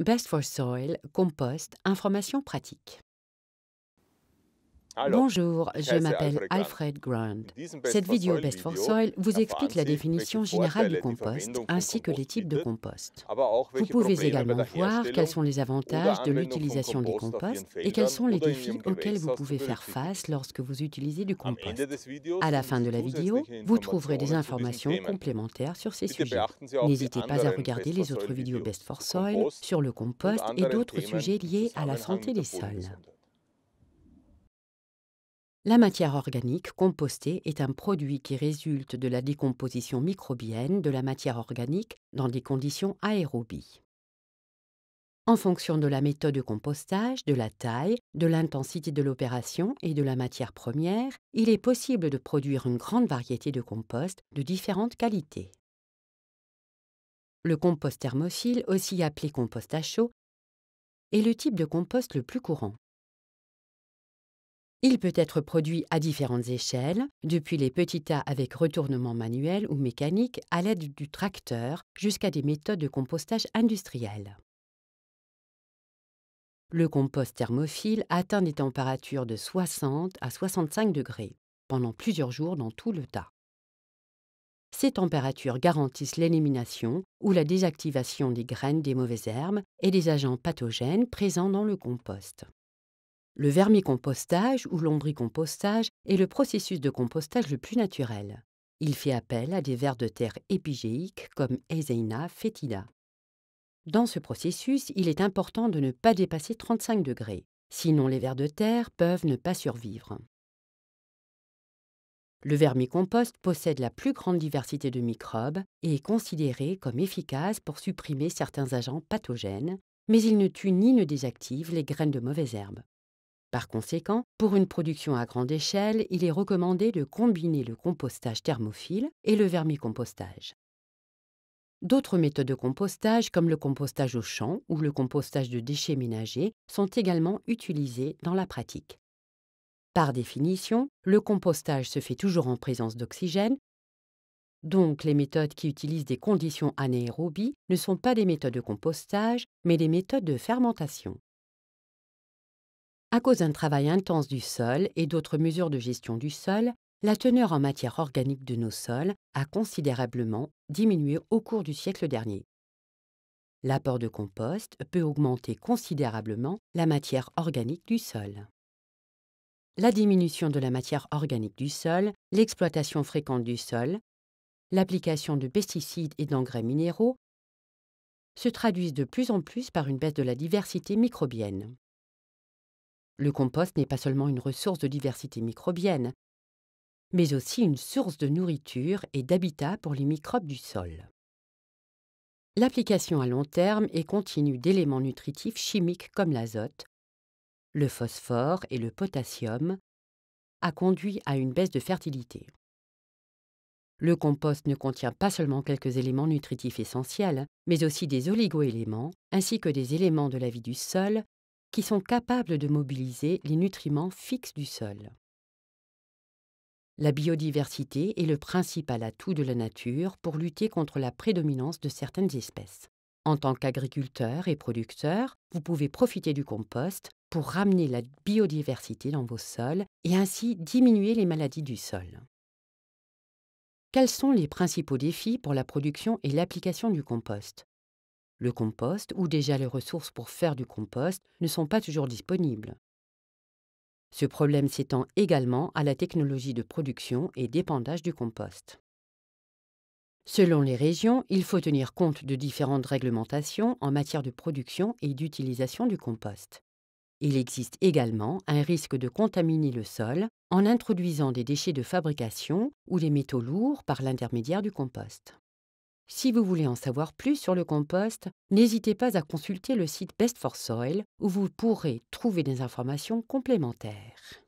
Best for Soil, compost, informations pratiques. Bonjour, je m'appelle Alfred Grant. Cette vidéo Best for Soil vous explique la définition générale du compost ainsi que les types de compost. Vous pouvez également voir quels sont les avantages de l'utilisation des composts et quels sont les défis auxquels vous pouvez faire face lorsque vous utilisez du compost. À la fin de la vidéo, vous trouverez des informations complémentaires sur ces sujets. N'hésitez pas à regarder les autres vidéos Best for Soil sur le compost et d'autres sujets liés à la santé des sols. La matière organique compostée est un produit qui résulte de la décomposition microbienne de la matière organique dans des conditions aérobies. En fonction de la méthode de compostage, de la taille, de l'intensité de l'opération et de la matière première, il est possible de produire une grande variété de compost de différentes qualités. Le compost thermophile, aussi appelé compost à chaud, est le type de compost le plus courant. Il peut être produit à différentes échelles, depuis les petits tas avec retournement manuel ou mécanique à l'aide du tracteur jusqu'à des méthodes de compostage industriel. Le compost thermophile atteint des températures de 60 à 65 degrés pendant plusieurs jours dans tout le tas. Ces températures garantissent l'élimination ou la désactivation des graines des mauvaises herbes et des agents pathogènes présents dans le compost. Le vermicompostage ou lombricompostage est le processus de compostage le plus naturel. Il fait appel à des vers de terre épigéiques comme Ezeina fetida. Dans ce processus, il est important de ne pas dépasser 35 degrés, sinon les vers de terre peuvent ne pas survivre. Le vermicompost possède la plus grande diversité de microbes et est considéré comme efficace pour supprimer certains agents pathogènes, mais il ne tue ni ne désactive les graines de mauvaises herbes. Par conséquent, pour une production à grande échelle, il est recommandé de combiner le compostage thermophile et le vermicompostage. D'autres méthodes de compostage, comme le compostage au champ ou le compostage de déchets ménagers, sont également utilisées dans la pratique. Par définition, le compostage se fait toujours en présence d'oxygène, donc les méthodes qui utilisent des conditions anaérobies ne sont pas des méthodes de compostage, mais des méthodes de fermentation. À cause d'un travail intense du sol et d'autres mesures de gestion du sol, la teneur en matière organique de nos sols a considérablement diminué au cours du siècle dernier. L'apport de compost peut augmenter considérablement la matière organique du sol. La diminution de la matière organique du sol, l'exploitation fréquente du sol, l'application de pesticides et d'engrais minéraux se traduisent de plus en plus par une baisse de la diversité microbienne. Le compost n'est pas seulement une ressource de diversité microbienne, mais aussi une source de nourriture et d'habitat pour les microbes du sol. L'application à long terme et continue d'éléments nutritifs chimiques comme l'azote, le phosphore et le potassium, a conduit à une baisse de fertilité. Le compost ne contient pas seulement quelques éléments nutritifs essentiels, mais aussi des oligoéléments, ainsi que des éléments de la vie du sol qui sont capables de mobiliser les nutriments fixes du sol. La biodiversité est le principal atout de la nature pour lutter contre la prédominance de certaines espèces. En tant qu'agriculteur et producteur, vous pouvez profiter du compost pour ramener la biodiversité dans vos sols et ainsi diminuer les maladies du sol. Quels sont les principaux défis pour la production et l'application du compost le compost ou déjà les ressources pour faire du compost ne sont pas toujours disponibles. Ce problème s'étend également à la technologie de production et d'épandage du compost. Selon les régions, il faut tenir compte de différentes réglementations en matière de production et d'utilisation du compost. Il existe également un risque de contaminer le sol en introduisant des déchets de fabrication ou des métaux lourds par l'intermédiaire du compost. Si vous voulez en savoir plus sur le compost, n'hésitez pas à consulter le site Best for Soil où vous pourrez trouver des informations complémentaires.